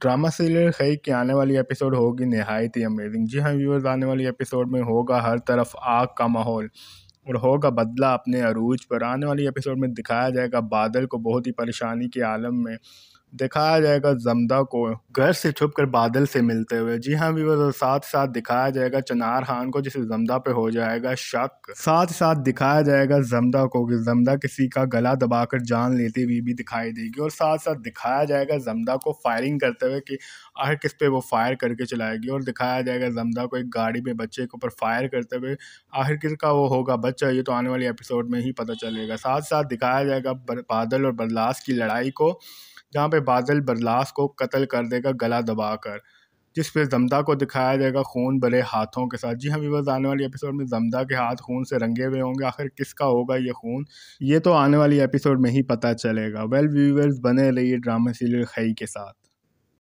drama serial है कि आने वाली एपिसोड होगी नहायत ही अमेजिंग जी हाँ व्यूअर्स आने वाली एपिसोड में होगा हर तरफ आग का माहौल और होगा बदला अपने अरूज पर आने वाली एपिसोड में दिखाया जाएगा बादल को बहुत ही परेशानी के आलम में दिखाया जाएगा जमदा को घर से छुपकर बादल से मिलते हुए जी हाँ भी और साथ साथ दिखाया जाएगा चनार खान को जिसे जमदा पे हो जाएगा शक साथ साथ दिखाया जाएगा जमदा को कि जमदा किसी का गला दबाकर जान लेती हुई भी दिखाई देगी और साथ साथ दिखाया जाएगा जमदा को फायरिंग करते हुए कि हर किस पे वो फायर करके चलाएगी और दिखाया जाएगा जमदा को एक गाड़ी में बच्चे के ऊपर फायर करते हुए आखिर किस का वो होगा बच्चा ये तो आने वाले एपिसोड में ही पता चलेगा साथ साथ दिखाया जाएगा बादल और बदलास की लड़ाई को जहाँ पे बादल बरलास को कत्ल कर देगा गला दबा कर जिस पे जमदा को दिखाया जाएगा खून भरे हाथों के साथ जी हम हाँ, बस आने वाली एपिसोड में जमदा के हाथ खून से रंगे हुए होंगे आखिर किसका होगा ये खून ये तो आने वाली एपिसोड में ही पता चलेगा वेल व्यूवर्स बने रहिए ड्रामा सीरियल खई के साथ